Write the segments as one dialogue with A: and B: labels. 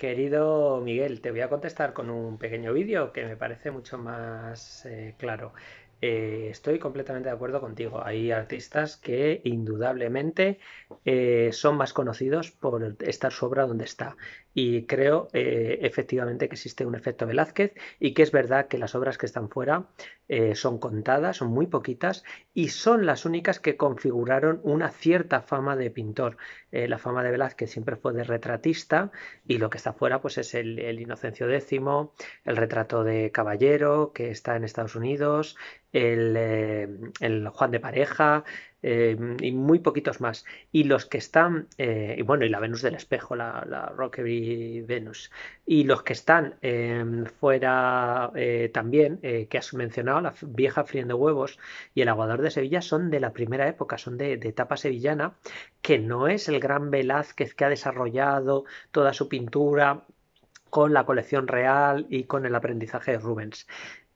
A: Querido Miguel, te voy a contestar con un pequeño vídeo que me parece mucho más eh, claro. Eh, estoy completamente de acuerdo contigo. Hay artistas que indudablemente eh, son más conocidos por estar su obra donde está. Y creo eh, efectivamente que existe un efecto Velázquez y que es verdad que las obras que están fuera son contadas, son muy poquitas y son las únicas que configuraron una cierta fama de pintor. la fama de Velázquez siempre fue de retratista y lo que está fuera pues es el, el Inocencio X, el retrato de Caballero que está en Estados Unidos, eh, el, Juan de Pareja eh, y muy poquitos más. Y los que están, eh, y bueno, y la Venus del Espejo, la, Rockery Venus, y los que están fuera también, que has mencionado, la vieja de huevos y el aguador de Sevilla, son de la primera época, son de, de etapa sevillana, que no es el gran Velázquez que ha desarrollado toda su pintura con la colección real y con el aprendizaje de Rubens.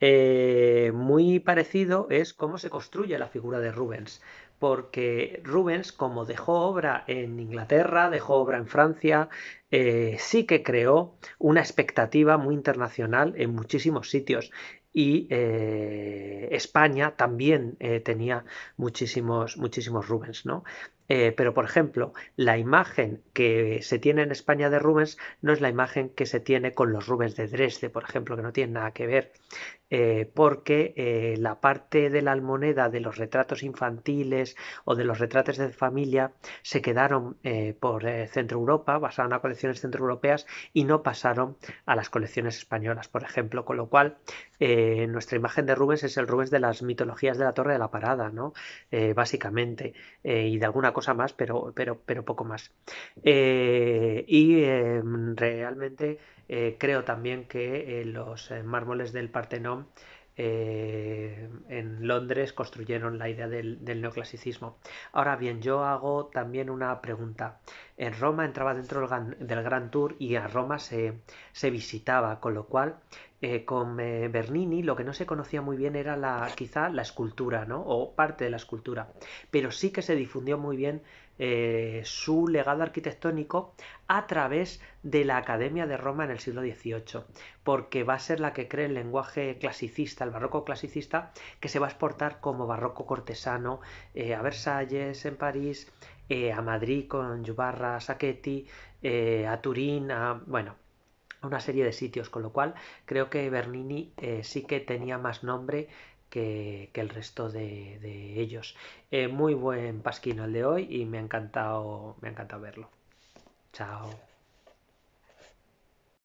A: Eh, muy parecido es cómo se construye la figura de Rubens, porque Rubens, como dejó obra en Inglaterra, dejó obra en Francia, eh, sí que creó una expectativa muy internacional en muchísimos sitios y eh, España también eh, tenía muchísimos, muchísimos Rubens, ¿no? Eh, pero, por ejemplo, la imagen que se tiene en España de Rubens no es la imagen que se tiene con los Rubens de Dresde, por ejemplo, que no tienen nada que ver, porque la parte de la almoneda de los retratos infantiles o de los retratos de familia se quedaron por Centro Europa, basaron a colecciones centroeuropeas y no pasaron a las colecciones españolas, por ejemplo, con lo cual eh, nuestra imagen de Rubens es el Rubens de las mitologías de la Torre de la Parada, ¿no? Eh, básicamente, eh, y de alguna cosa más, pero, pero, pero poco más. y realmente creo también que los mármoles del Partenón eh, en Londres construyeron la idea del, neoclasicismo. Ahora bien, yo hago también una pregunta. En Roma entraba dentro del Gran, Tour y a Roma se, visitaba, con lo cual eh, con eh, Bernini lo que no se conocía muy bien era la, quizá la escultura, ¿no? O parte de la escultura. Pero sí que se difundió muy bien eh, su legado arquitectónico a través de la Academia de Roma en el siglo XVIII, porque va a ser la que cree el lenguaje clasicista, el barroco clasicista, que se va a exportar como barroco cortesano eh, a Versalles, en París, eh, a Madrid con Yubarra, Sacchetti, a Turín, a, bueno, a una serie de sitios, con lo cual creo que Bernini sí que tenía más nombre que, el resto de, ellos. Eh, muy buen pasquino el de hoy y me ha encantado, me ha encantado verlo. Chao.